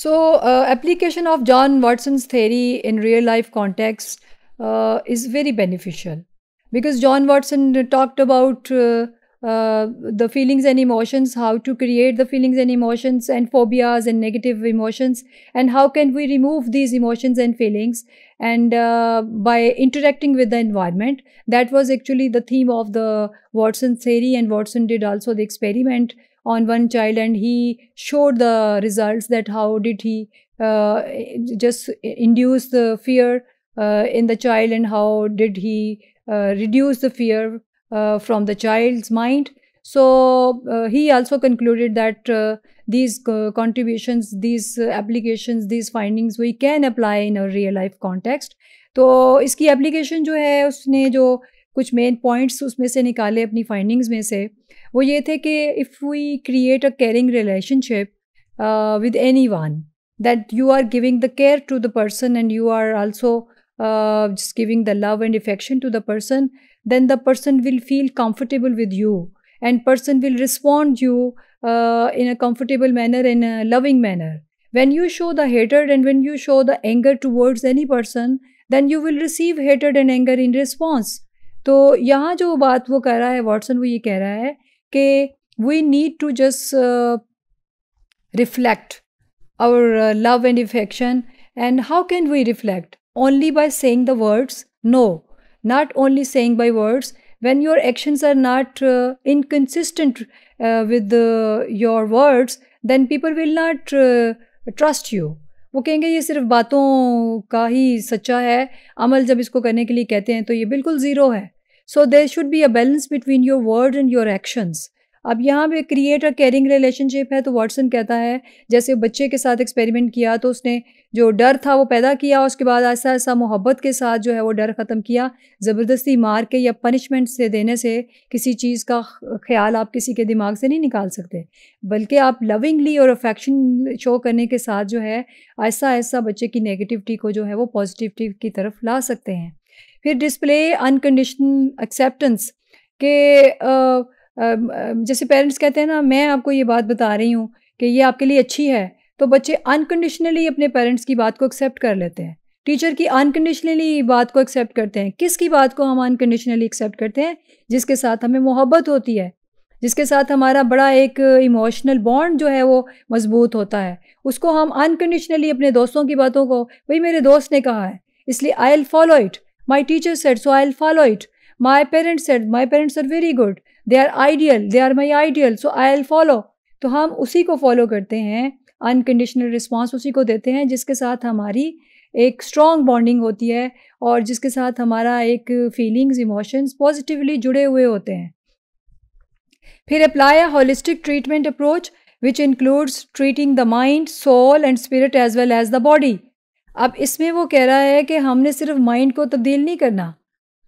So, uh, application of John Watson's theory in real life context uh, is very beneficial because John Watson talked about uh, uh, the feelings and emotions, how to create the feelings and emotions, and phobias and negative emotions, and how can we remove these emotions and feelings, and uh, by interacting with the environment. That was actually the theme of the Watson theory, and Watson did also the experiment on one child and he showed the results that how did he uh, just induce the fear uh, in the child and how did he uh, reduce the fear uh, from the child's mind so uh, he also concluded that uh, these contributions these applications these findings we can apply in a real life context तो इसकी application जो है उसने जो कुछ main points उसमें से निकाले अपनी फाइंडिंग्स में से वो ये थे कि if we create a caring relationship with any one that you are giving the care to the person and you are also giving the love and affection to the person then the person will feel comfortable with you and person will respond you in a comfortable manner in a loving manner when you show the hatred and when you show the anger towards any person then you will receive hatred and anger in response तो यहाँ जो बात वो कह रहा है Watson वो ये कह रहा है कि we need to just reflect और love and affection and how can we reflect only by saying the words no not only saying by words when your actions are not inconsistent with your words then people will not trust you वो कहेंगे ये सिर्फ बातों का ही सच्चा है अमल जब इसको करने के लिए कहते हैं तो ये बिल्कुल ज़ीरो है so there should be a balance between your word and your actions अब यहाँ पे क्रिएट अ केयरिंग रिलेशनशिप है तो वाटसन कहता है जैसे बच्चे के साथ एक्सपेरिमेंट किया तो उसने जो डर था वो पैदा किया उसके बाद ऐसा ऐसा मोहब्बत के साथ जो है वो डर ख़त्म किया ज़बरदस्ती मार के या पनिशमेंट से देने से किसी चीज़ का ख्याल आप किसी के दिमाग से नहीं निकाल सकते बल्कि आप लविंगली और अफेक्शन शो करने के साथ जो है ऐसा ऐसा बच्चे की नेगेटिविटी को जो है वो पॉजिटिविटी की तरफ ला सकते हैं फिर डिस्प्ले अनकंडीशनल एक्सेप्टेंस के जैसे पेरेंट्स कहते हैं ना मैं आपको ये बात बता रही हूँ कि ये आपके लिए अच्छी है तो बच्चे अनकंडीशनली अपने पेरेंट्स की बात को एक्सेप्ट कर लेते हैं टीचर की अनकंडीशनली बात को एक्सेप्ट करते हैं किसकी बात को हम अनकंडीशनली एक्सेप्ट करते हैं जिसके साथ हमें मोहब्बत होती है जिसके साथ हमारा बड़ा एक इमोशनल बॉन्ड जो है वो मजबूत होता है उसको हम अनकंडीशनली अपने दोस्तों की बातों को भाई मेरे दोस्त ने कहा है इसलिए I'll follow it My teacher said, so I'll follow it. My parents said, my parents are very good. They are ideal. They are my ideal. So I'll follow. तो हम उसी को फॉलो करते हैं अनकंडीशनल रिस्पॉन्स उसी को देते हैं जिसके साथ हमारी एक स्ट्रॉन्ग बॉन्डिंग होती है और जिसके साथ हमारा एक फीलिंग्स इमोशंस पॉजिटिवली जुड़े हुए होते हैं फिर apply a holistic treatment approach which includes treating the mind soul and spirit as well as the body अब इसमें वो कह रहा है कि हमने सिर्फ माइंड को तब्दील नहीं करना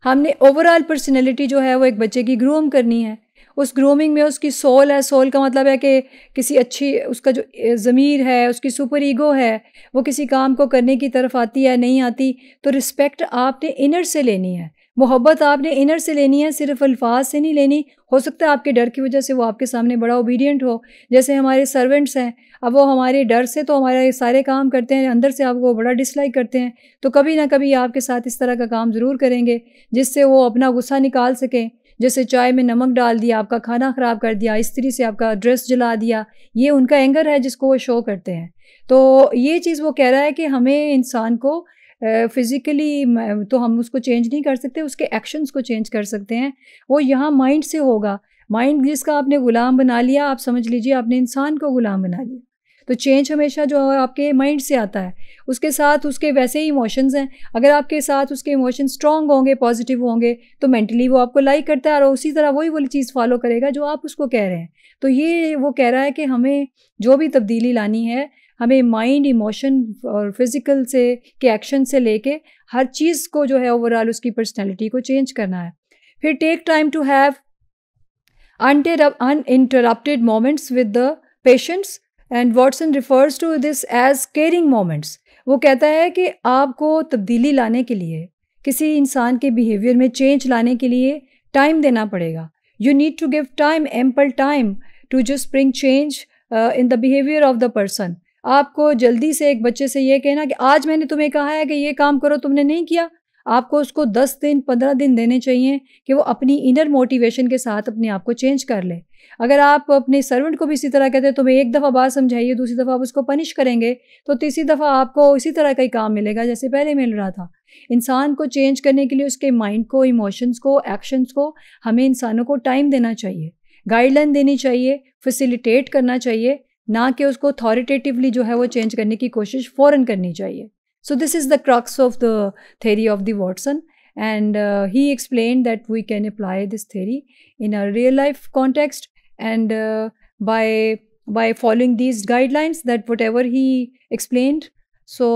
हमने ओवरऑल पर्सनैलिटी जो है वो एक बच्चे की ग्रूम करनी है उस ग्रूमिंग में उसकी सोल है सोल का मतलब है कि किसी अच्छी उसका जो ज़मीर है उसकी सुपर ईगो है वो किसी काम को करने की तरफ आती है नहीं आती तो रिस्पेक्ट आपने इनर से लेनी है मोहब्बत आपने इनर से लेनी है सिर्फ अल्फाज से नहीं लेनी हो सकता है आपके डर की वजह से वो आपके सामने बड़ा ओबीडियंट हो जैसे हमारे सर्वेंट्स हैं अब वो हमारे डर से तो हमारे सारे काम करते हैं अंदर से आपको बड़ा डिसलाइक करते हैं तो कभी ना कभी आपके साथ इस तरह का काम ज़रूर करेंगे जिससे वो अपना गुस्सा निकाल सकें जैसे चाय में नमक डाल दिया आपका खाना ख़राब कर दिया इसी से आपका ड्रेस जला दिया ये उनका एंगर है जिसको वो शो करते हैं तो ये चीज़ वो कह रहा है कि हमें इंसान को फिज़िकली तो हम उसको चेंज नहीं कर सकते उसके एक्शंस को चेंज कर सकते हैं वो यहाँ माइंड से होगा माइंड जिसका आपने ग़ुलाम बना लिया आप समझ लीजिए आपने इंसान को ग़ुलाम बना लिया तो चेंज हमेशा जो है आपके माइंड से आता है उसके साथ उसके वैसे ही इमोशंस हैं अगर आपके साथ उसके इमोशन स्ट्रॉन्ग होंगे पॉजिटिव होंगे तो मेंटली वो आपको लाइक करता है और उसी तरह वही वो चीज़ फॉलो करेगा जो आप उसको कह रहे हैं तो ये वो कह रहा है कि हमें जो भी तब्दीली लानी है हमें माइंड इमोशन और फिज़िकल से के एक्शन से लेके हर चीज़ को जो है ओवरऑल उसकी पर्सनैलिटी को चेंज करना है फिर take time to have uninterrupted moments with the patients and Watson refers to this as caring moments वो कहता है कि आपको तब्दीली लाने के लिए किसी इंसान के बिहेवियर में चेंज लाने के लिए टाइम देना पड़ेगा you need to give time ample time to जो spring change in the behaviour of the person आपको जल्दी से एक बच्चे से ये कहना कि आज मैंने तुम्हें कहा है कि ये काम करो तुमने नहीं किया आपको उसको दस दिन पंद्रह दिन देने चाहिए कि वो अपनी इनर मोटिवेशन के साथ अपने आप को चेंज कर ले अगर आप अपने सर्वेंट को भी इसी तरह कहते हैं मैं एक दफ़ा बात समझाइए दूसरी दफ़ा आप उसको पनिश करेंगे तो तीसरी दफ़ा आपको इसी तरह का ही काम मिलेगा जैसे पहले मिल रहा था इंसान को चेंज करने के लिए उसके माइंड को इमोशंस को एक्शंस को हमें इंसानों को टाइम देना चाहिए गाइडलाइन देनी चाहिए फैसिलिटेट करना चाहिए ना कि उसको अथॉरिटेटिवली जो है वो चेंज करने की कोशिश फ़ौरन करनी चाहिए So this is the crux of the theory of the Watson and uh, he explained that we can apply this theory in a real life context and uh, by by following these guidelines that whatever he explained so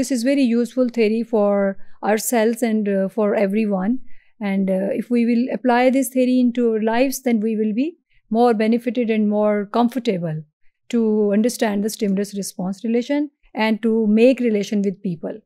this is very useful theory for ourselves and uh, for everyone and uh, if we will apply this theory into our lives then we will be more benefited and more comfortable to understand the stimulus response relation and to make relation with people